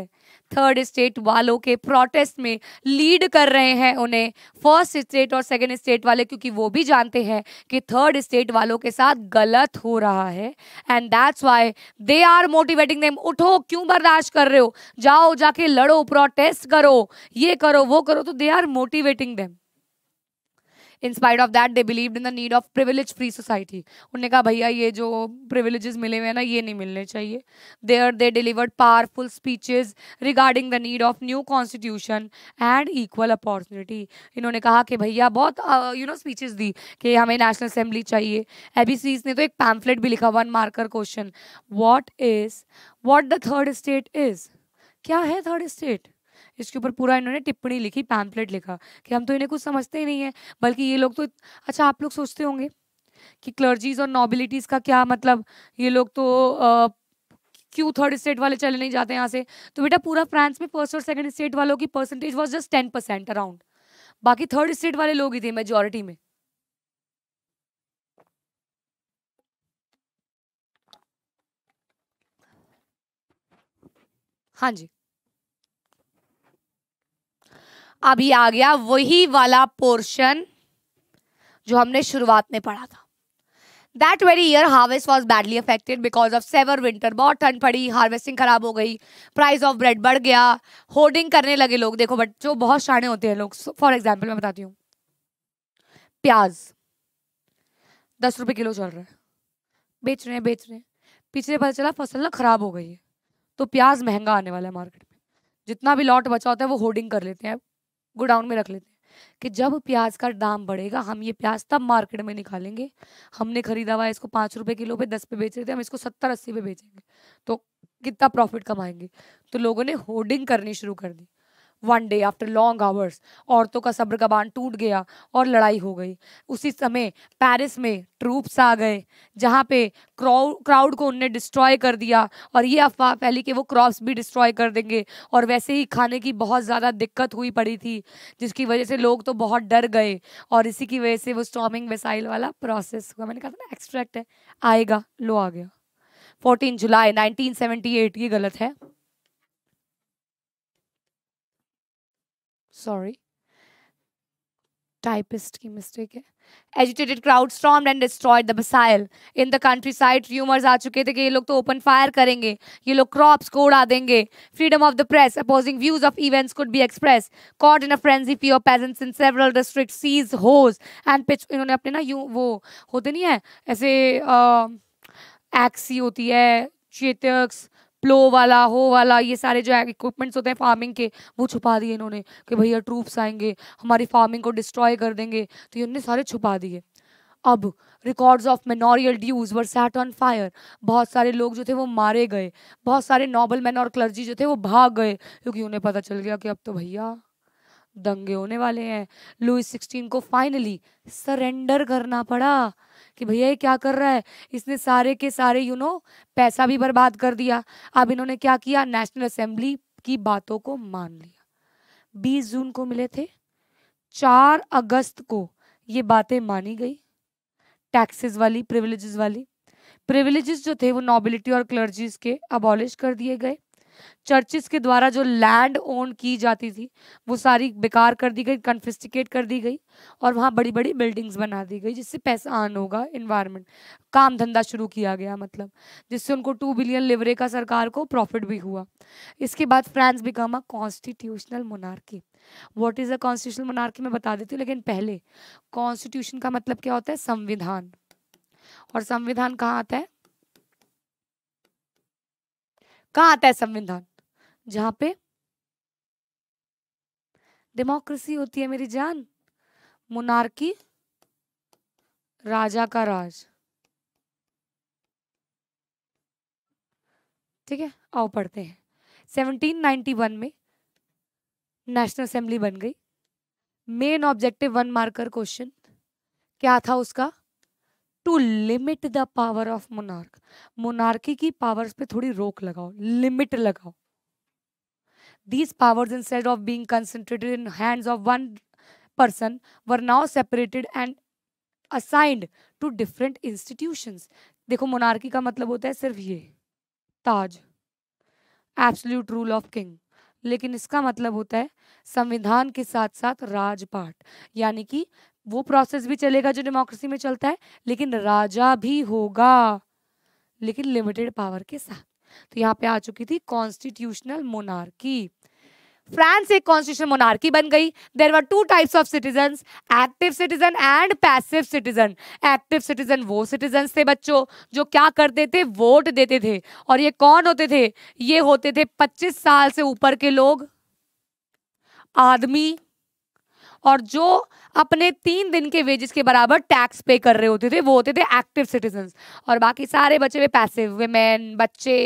third state वालों के protest में lead कर रहे हैं उन्हें फर्स्ट स्टेट और सेकेंड स्टेट वाले क्योंकि वो भी जानते हैं कि थर्ड स्टेट वालों के साथ गलत हो रहा है and that's why they are motivating them उठो क्यों बर्दाश्त कर रहे हो जाओ जाके लड़ो प्रोटेस्ट करो ये करो वो करो तो they are motivating them spite of that they believe in the need of privilege free society उन्होंने कहा भैया ये जो प्रिविलेज मिले हुए हैं ना ये नहीं मिलने चाहिए they are they delivered powerful speeches regarding the need of new constitution and equal opportunity इन्होंने कहा कि भैया बहुत यू नो स्पीचेज दी कि हमें नेशनल असेंबली चाहिए एबीसीज ने तो एक पैम्फलेट भी लिखा one marker question what is what the third state is क्या है थर्ड स्टेट इसके ऊपर पूरा इन्होंने टिप्पणी लिखी पैम्पलेट लिखा कि हम तो इन्हें कुछ समझते ही नहीं है बल्कि ये लोग तो अच्छा आप लोग सोचते होंगे कि क्लर्जीज और नॉबिलिटीज़ का क्या मतलब ये लोग तो क्यों थर्ड स्टेट वाले चले नहीं जाते यहाँ से तो बेटा पूरा फ्रांस में फर्स्ट और सेकंड स्टेट वालों की percentage was just ten percent around बाकी थर्ड स्टेट वाले लोग ही थे मेजोरिटी में हाँ जी अभी आ गया वही वाला पोर्शन जो हमने शुरुआत में पढ़ा था that very year harvest was badly affected because of severe winter बहुत ठंड पड़ी हार्वेस्टिंग खराब हो गई प्राइस ऑफ ब्रेड बढ़ गया होर्डिंग करने लगे लोग देखो बट जो बहुत शाणे होते हैं लोग फॉर एग्जाम्पल मैं बताती हूँ प्याज दस रुपये किलो चल रहा है बेच रहे हैं बेच रहे हैं पिछले पता चला फसल ना खराब हो गई है तो प्याज महंगा आने वाला है मार्केट में जितना भी लॉट बचा होता है वो होर्डिंग कर लेते हैं गोडाउन में रख लेते हैं कि जब प्याज का दाम बढ़ेगा हम ये प्याज तब मार्केट में निकालेंगे हमने खरीदा हुआ है इसको पाँच रुपये किलो पे दस पे बेच रहे थे हम इसको सत्तर अस्सी पे बेचेंगे तो कितना प्रॉफिट कमाएंगे तो लोगों ने होर्डिंग करनी शुरू कर दी one day after long hours औरतों का सब्र का बांध टूट गया और लड़ाई हो गई उसी समय पेरिस में ट्रूप्स आ गए जहाँ पे क्राउड क्राउड को उनने डिस्ट्रॉय कर दिया और ये अफवाह फैली कि वो क्रॉप्स भी डिस्ट्रॉय कर देंगे और वैसे ही खाने की बहुत ज़्यादा दिक्कत हुई पड़ी थी जिसकी वजह से लोग तो बहुत डर गए और इसी की वजह से वो स्टॉमिंग वेसाइल वाला प्रोसेस हुआ मैंने कहा था ना एक्सट्रैक्ट है आएगा लो आ गया फोर्टीन जुलाई नाइनटीन ये गलत है सॉरी टाइपिस्ट की मिस्टेक है agitated crowd stormed and destroyed the missile in the countryside rumours आ चुके थे कि ये लोग तो ओपन फायर करेंगे ये लोग क्रॉप्स को उड़ा देंगे freedom of the press opposing views of events could be express caught in a frenzy fear of peasants in several district seize hoes and pitch इन्होंने अपने ना यू वो होते नहीं है ऐसे एक्सी होती है चेतक्स प्लो वाला हो वाला ये सारे जो इक्विपमेंट्स होते हैं फार्मिंग के वो छुपा दिए इन्होंने कि भैया ट्रूप्स आएंगे हमारी फार्मिंग को डिस्ट्रॉय कर देंगे तो इन्होंने सारे छुपा दिए अब records of manorial dues were set on fire बहुत सारे लोग जो थे वो मारे गए बहुत सारे नॉबल मैन और क्लर्जी जो थे वो भाग गए क्योंकि उन्हें पता चल गया कि अब तो भैया दंगे होने वाले हैं लुई सिक्सटीन को फाइनली सरेंडर करना पड़ा कि भैया ये क्या कर रहा है इसने सारे के सारे यू you नो know, पैसा भी बर्बाद कर दिया अब इन्होंने क्या किया नेशनल असेंबली की बातों को मान लिया बीस जून को मिले थे चार अगस्त को ये बातें मानी गई टैक्सेस वाली प्रिविलेजेस वाली प्रिविलेजेस जो थे वो नॉबिलिटी और क्लर्जीज के अबॉलिश कर दिए गए चर्चिस के द्वारा जो लैंड ओन की जाती थी वो सारी बेकार कर दी गई कन्फिस्टिकेट कर दी गई और वहाँ बड़ी बड़ी बिल्डिंग्स बना दी गई जिससे पैसा आन होगा इन्वायरमेंट काम धंधा शुरू किया गया मतलब जिससे उनको टू बिलियन लिवरे का सरकार को प्रॉफिट भी हुआ इसके बाद France become a constitutional monarchy what is a constitutional monarchy मैं बता देती हूँ लेकिन पहले कॉन्स्टिट्यूशन का मतलब क्या होता है संविधान और संविधान कहाँ आता है कहाँ आता है संविधान जहां पे डेमोक्रेसी होती है मेरी जान मोनार्की राजा का राज ठीक है आओ पढ़ते हैं 1791 में नेशनल असेंबली बन गई main objective one marker question क्या था उसका to limit the power of monarch monarchy की पावर्स पे थोड़ी रोक लगाओ लिमिट लगाओ these powers in instead of being concentrated in hands of one person were now separated and assigned to different institutions देखो मोनार्की का मतलब होता है सिर्फ ये ताज एब्सोल्यूट रूल ऑफ किंग लेकिन इसका मतलब होता है संविधान के साथ साथ राजपाट यानी कि वो प्रोसेस भी चलेगा जो डेमोक्रेसी में चलता है लेकिन राजा भी होगा लेकिन लिमिटेड पावर के साथ तो यहाँ पे आ चुकी थी कॉन्स्टिट्यूशनल मोनार्की फ्रांस एक कॉन्स्टिट्यूशन मोनार्की बन गई there are two types of citizen active citizen and passive citizen active citizen वो सिटीजन थे बच्चों जो क्या करते थे वोट देते थे और ये कौन होते थे ये होते थे 25 साल से ऊपर के लोग आदमी और जो अपने तीन दिन के वेजेस के बराबर टैक्स पे कर रहे होते थे वो होते थे एक्टिव सिटीजन और बाकी सारे बचे हुए पैसिव वेमेन बच्चे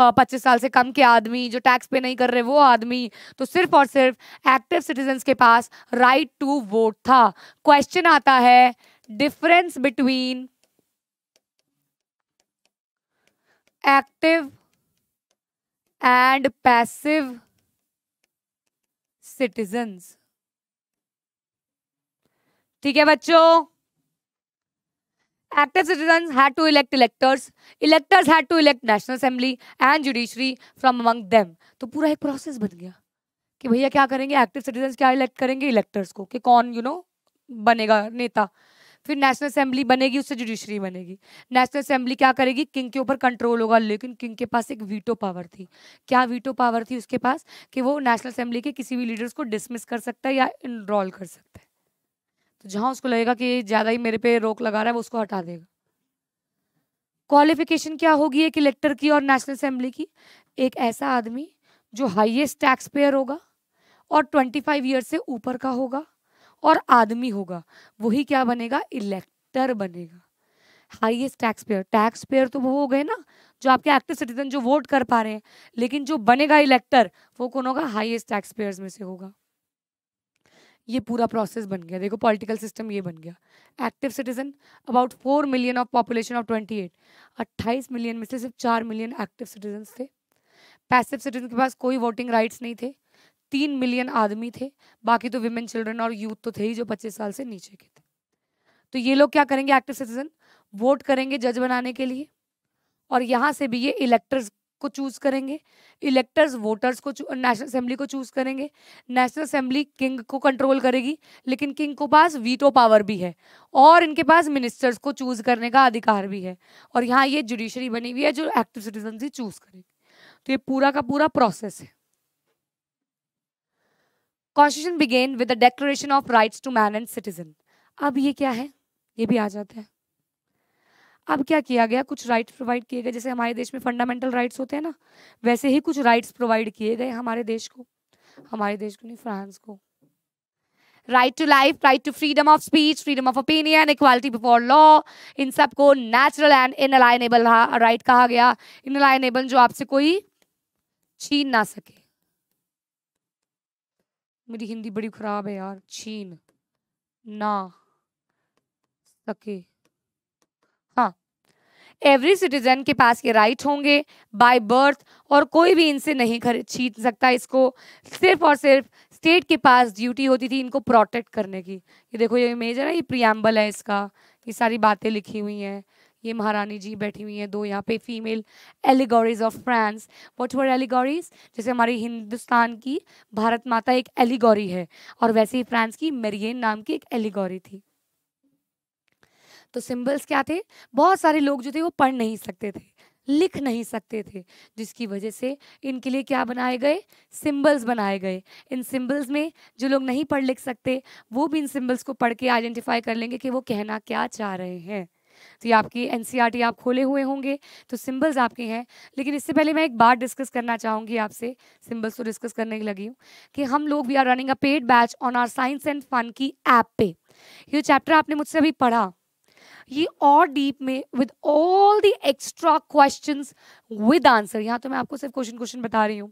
पच्चीस साल से कम के आदमी जो टैक्स पे नहीं कर रहे वो आदमी तो सिर्फ और सिर्फ एक्टिव सिटीजन के पास राइट टू वोट था क्वेश्चन आता है difference between active and passive citizens ठीक है बच्चों active citizen had to elect electors electors had to elect national assembly and judiciary from among them तो पूरा एक प्रोसेस बन गया कि भैया क्या करेंगे एक्टिव सिटीजन क्या इलेक्ट करेंगे इलेक्टर्स को कि कौन यू you नो know, बनेगा नेता फिर नेशनल असेंबली बनेगी उससे जुडिशरी बनेगी नेशनल असेंबली क्या करेगी किंग के ऊपर कंट्रोल होगा लेकिन किंग के पास एक वीटो पावर थी क्या वीटो पावर थी उसके पास कि वो नेशनल असेंबली के किसी भी लीडर्स को डिसमिस कर सकता है या इनरोल कर सकता है तो जहाँ उसको लगेगा कि ज़्यादा ही मेरे पे रोक लगा रहा है वो उसको हटा देगा क्वालिफिकेशन क्या होगी एक इलेक्टर की और नेशनल असेंबली की एक ऐसा आदमी जो हाईएस्ट टैक्स पेयर होगा और 25 फाइव ईयर से ऊपर का होगा और आदमी होगा वही क्या बनेगा इलेक्टर बनेगा highest tax payer tax payer तो वो हो गए ना जो आपके एक्टिव सिटीजन जो वोट कर पा रहे हैं लेकिन जो बनेगा इलेक्टर वो कौन होगा हाईएस्ट टैक्स पेयर्स में से होगा ये पूरा प्रोसेस बन गया देखो पॉलिटिकल सिस्टम ये बन गया active citizen about four million of population of twenty eight अट्ठाईस मिलियन में से सिर्फ चार मिलियन एक्टिव सिटीजन थे पैसिव सिटीजन के पास कोई वोटिंग राइट्स नहीं थे तीन मिलियन आदमी थे बाकी तो विमेन चिल्ड्रन और यूथ तो थे ही जो पच्चीस साल से नीचे के थे तो ये लोग क्या करेंगे एक्टिव सिटीजन वोट करेंगे जज बनाने के लिए और यहाँ से भी ये इलेक्टर्स को चूज करेंगे इलेक्टर्स वोटर्स को नेशनल असेंबली को चूज करेंगे नेशनल असेंबली किंग को कंट्रोल करेगी लेकिन किंग को पास वीटो पावर भी है और इनके पास मिनिस्टर्स को चूज करने का अधिकार भी है और यहाँ ये जुडिशरी बनी हुई है जो एक्टिव सिटीजन ही चूज करेगी तो ये पूरा का पूरा प्रोसेस है constitution began with the declaration of rights to man and citizen अब ये क्या है ये भी आ जाता है अब क्या किया गया कुछ राइट्स प्रोवाइड किए गए जैसे हमारे देश में फंडामेंटल राइट्स होते हैं ना वैसे ही कुछ राइट्स प्रोवाइड किए गए हमारे देश को हमारे देश को नहीं फ्रांस को right to life right to freedom of speech freedom of opinion equality before law इन सब को नेचुरल एंड इनलाइनेबल राइट कहा गया इनलाइनेबल जो आपसे कोई छीन ना सके मेरी हिंदी बड़ी खराब है यार छीन ना सके हाँ एवरी सिटीजन के पास ये राइट होंगे बाय बर्थ और कोई भी इनसे नहीं खरीद छीन सकता इसको सिर्फ और सिर्फ स्टेट के पास ड्यूटी होती थी इनको प्रोटेक्ट करने की ये देखो ये इमेज है ना ये प्रियम्बल है इसका ये सारी बातें लिखी हुई हैं ये महारानी जी बैठी हुई हैं दो यहाँ पे female allegories of France what were allegories जैसे हमारी हिंदुस्तान की भारत माता एक एलिगोरी है और वैसे ही फ्रांस की मेरियन नाम की एक एलिगोरी थी तो सिम्बल्स क्या थे बहुत सारे लोग जो थे वो पढ़ नहीं सकते थे लिख नहीं सकते थे जिसकी वजह से इनके लिए क्या बनाए गए सिंबल्स बनाए गए इन सिंबल्स में जो लोग नहीं पढ़ लिख सकते वो भी इन सिंबल्स को पढ़ के आइडेंटिफाई कर लेंगे कि वो कहना क्या चाह रहे हैं तो ये आपकी एन e आप खोले हुए होंगे तो सिम्बल्स आपके हैं लेकिन इससे पहले मैं एक बात डिस्कस करना चाहूँगी आपसे सिम्बल्स को डिस्कस करने लगी हूँ कि हम लोग we are running a paid batch on our science and fun की ऐप पे ये चैप्टर आपने मुझसे अभी पढ़ा ये और डीप में with all the extra question with answer यहाँ तो मैं आपको सिर्फ क्वेश्चन क्वेश्चन बता रही हूँ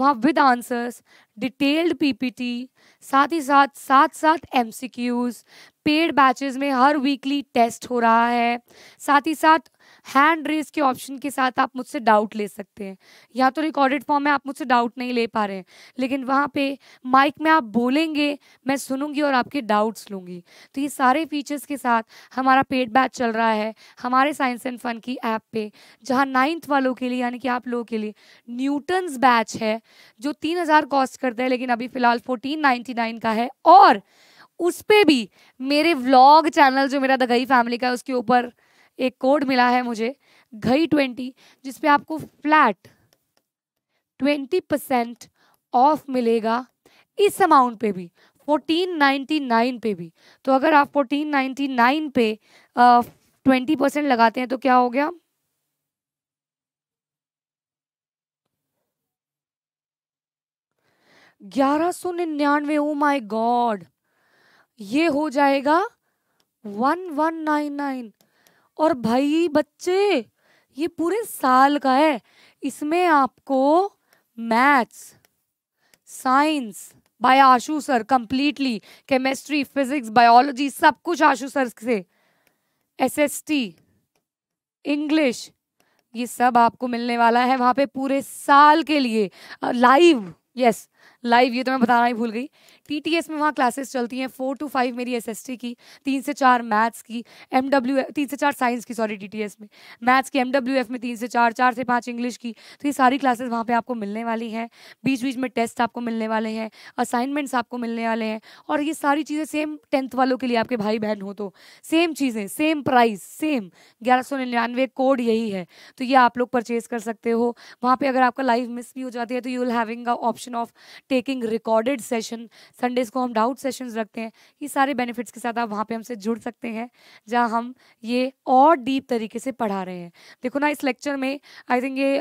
वहाँ विद आंसर्स डिटेल्ड पीपीटी साथ ही साथ साथ साथ एमसीक्यूज पेड बैचेस में हर वीकली टेस्ट हो रहा है साथ ही साथ हैंड रेज के ऑप्शन के साथ आप मुझसे डाउट ले सकते हैं यहाँ तो रिकॉर्डेड फॉर्म में आप मुझसे डाउट नहीं ले पा रहे हैं लेकिन वहाँ पे माइक में आप बोलेंगे मैं सुनूंगी और आपके डाउट्स लूँगी तो ये सारे फीचर्स के साथ हमारा पेड बैच चल रहा है हमारे साइंस एंड फन की ऐप पे जहाँ नाइन्थ वालों के लिए यानी कि आप लोगों के लिए न्यूटन्स बैच है जो तीन हज़ार कॉस्ट करता है लेकिन अभी फ़िलहाल फोर्टीन नाइन्टी नाइन का है और उस पर भी मेरे व्लॉग चैनल जो मेरा द गई फैमिली का है उसके ऊपर एक कोड मिला है मुझे घई ट्वेंटी जिसपे आपको फ्लैट ट्वेंटी परसेंट ऑफ मिलेगा इस अमाउंट पे भी फोर्टीन नाइन्टी नाइन पे भी तो अगर आप फोर्टीन नाइन्टी नाइन पे ट्वेंटी परसेंट लगाते हैं तो क्या हो गया ग्यारह सौ निन्यानवे ओ माई गॉड ये हो जाएगा वन वन नाइन नाइन और भाई बच्चे ये पूरे साल का है इसमें आपको maths science by Ashu sir completely chemistry physics biology सब कुछ आशु सर से एसएसटी इंग्लिश ये सब आपको मिलने वाला है वहाँ पे पूरे साल के लिए लाइव यस लाइव ये तो मैं बताना ही भूल गई टी में वहाँ क्लासेस चलती हैं फोर टू फाइव मेरी एस की तीन से चार मैथ्स की एम तीन से चार साइंस की सॉरी टी में मैथ्स की एम में तीन से चार चार से पाँच इंग्लिश की तो ये सारी क्लासेस वहाँ पर आपको मिलने वाली हैं बीच बीच में टेस्ट आपको मिलने वाले हैं असाइनमेंट्स आपको मिलने वाले हैं और ये सारी चीज़ें सेम टेंथ वालों के लिए आपके भाई बहन हो तो सेम चीज़ें सेम प्राइस सेम ग्यारह सौ निन्यानवे कोड यही है तो ये आप लोग परचेज कर सकते हो वहाँ पर अगर आपका लाइव मिस भी हो जाती है तो you will having option of taking recorded session Sundays को हम डाउट सेशंस रखते हैं ये सारे बेनिफिट्स के साथ आप वहाँ पे हमसे जुड़ सकते हैं जहाँ हम ये और डीप तरीके से पढ़ा रहे हैं देखो ना इस लेक्चर में आई थिंक ये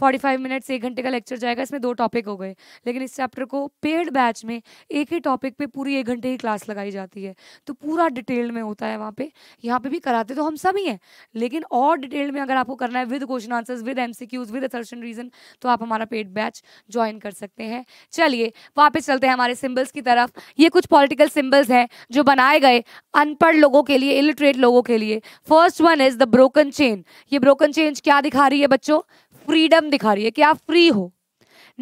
फोर्टी फाइव मिनट्स एक घंटे का लेक्चर जाएगा इसमें दो टॉपिक हो गए लेकिन इस चैप्टर को पेड बैच में एक ही टॉपिक पर पूरी एक घंटे की क्लास लगाई जाती है तो पूरा डिटेल में होता है वहाँ पर यहाँ पर भी कराते तो हम सभी हैं लेकिन और डिटेल में अगर आपको करना है with question answers with M with assertion reason तो आप हमारा पेड बैच ज्वाइन कर सकते हैं चलिए वापस चलते हैं हमारे सिम्बल्स की तरफ ये कुछ पॉलिटिकल सिंबल्स हैं जो बनाए गए अनपढ़ लोगों के लिए इलिटरेट लोगों के लिए first one is the broken chain ये ब्रोकन चेन क्या दिखा रही है बच्चों फ्रीडम दिखा रही है कि आप फ्री हो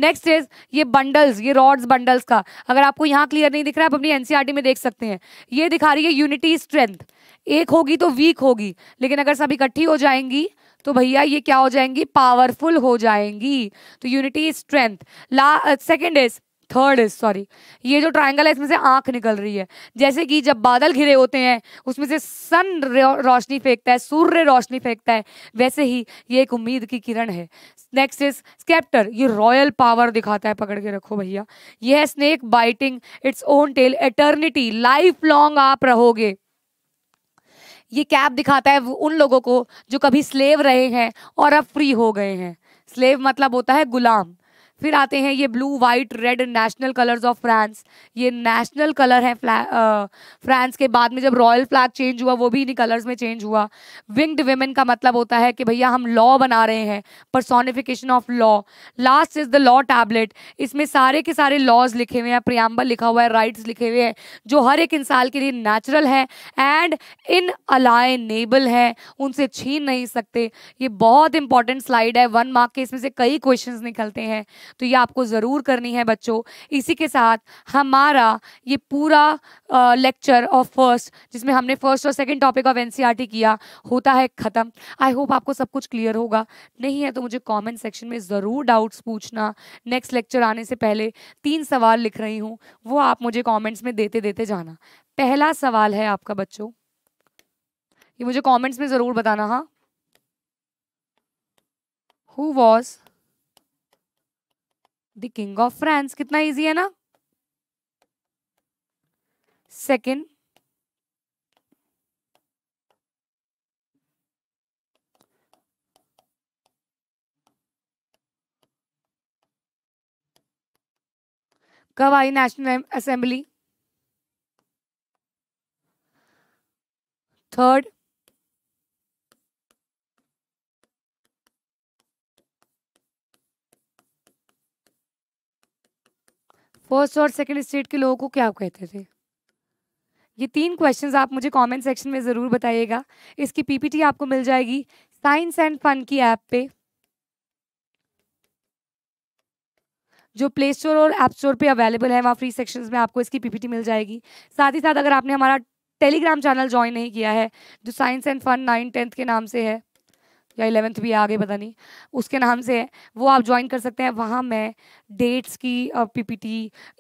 नेक्स्ट इज ये बंडल्स ये रॉड्स बंडल्स का अगर आपको यहाँ क्लियर नहीं दिख रहा है आप अपनी एनसीईआरटी e में देख सकते हैं ये दिखा रही है यूनिटी स्ट्रेंथ एक होगी तो वीक होगी लेकिन अगर सब इकट्ठी हो जाएंगी तो भैया ये क्या हो जाएंगी पावरफुल हो जाएंगी तो यूनिटी इज स्ट्रेंथ ला second is third is sorry ये जो ट्राइंगल है इसमें से आंख निकल रही है जैसे कि जब बादल घिरे होते हैं उसमें से सन रोशनी फेंकता है सूर्य रोशनी फेंकता है वैसे ही ये एक उम्मीद की किरण है नेक्स्ट इज स्केप्टर ये रॉयल पावर दिखाता है पकड़ के रखो भैया ये है snake biting its own tail eternity lifelong आप रहोगे ये कैप दिखाता है उन लोगों को जो कभी स्लेव रहे हैं और अब फ्री हो गए हैं स्लेव मतलब होता है गुलाम फिर आते हैं ये blue white red national colours of France ये नेशनल कलर है फ्रांस के बाद में जब रॉयल फ्लैग चेंज हुआ वो भी इन्हीं कलर्स में चेंज हुआ विंग्ड वेमेन का मतलब होता है कि भैया हम लॉ बना रहे हैं personification of law last is the law tablet इसमें सारे के सारे लॉज लिखे हुए हैं प्रियाम्बल लिखा हुआ है राइट्स लिखे हुए हैं जो हर एक इंसान के लिए नेचुरल है एंड इन अलाइनेबल है उनसे छीन नहीं सकते ये बहुत इंपॉर्टेंट स्लाइड है वन मार्क के इसमें से कई क्वेश्चन निकलते हैं तो ये आपको ज़रूर करनी है बच्चों इसी के साथ हमारा ये पूरा लेक्चर ऑफ फर्स्ट जिसमें हमने फर्स्ट और सेकेंड टॉपिक ऑफ एन किया होता है ख़त्म आई होप आपको सब कुछ क्लियर होगा नहीं है तो मुझे कॉमेंट सेक्शन में ज़रूर डाउट्स पूछना नेक्स्ट लेक्चर आने से पहले तीन सवाल लिख रही हूँ वो आप मुझे कॉमेंट्स में देते देते जाना पहला सवाल है आपका बच्चों ये मुझे कमेंट्स में ज़रूर बताना हाँ who was the king of France कितना इजी है ना सेकंड कब आई नेशनल असेंबली थर्ड फर्स्ट और सेकंड स्टेट के लोगों को क्या कहते थे ये तीन क्वेश्चंस आप मुझे कमेंट सेक्शन में ज़रूर बताइएगा इसकी पीपीटी आपको मिल जाएगी साइंस एंड फन की ऐप पे जो प्ले स्टोर और ऐप स्टोर पे अवेलेबल है वहाँ फ्री सेक्शंस में आपको इसकी पीपीटी मिल जाएगी साथ ही साथ अगर आपने हमारा टेलीग्राम चैनल ज्वाइन नहीं किया है जो science and fun nine tenth के नाम से है या इलेवेंथ भी है आगे पता नहीं उसके नाम से है वो आप ज्वाइन कर सकते हैं वहाँ मैं डेट्स की पीपीटी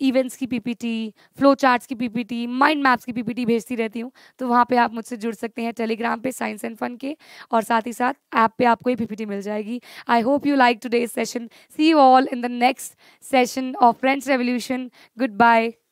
इवेंट्स की पीपीटी फ्लो चार्ट्स की पीपीटी माइंड मैप्स की पीपीटी भेजती रहती हूँ तो वहाँ पे आप मुझसे जुड़ सकते हैं टेलीग्राम पे साइंस एंड फन के और साथ ही साथ ऐप पे आपको ये टी मिल जाएगी I hope you like today session see you all in the next session of French revolution good bye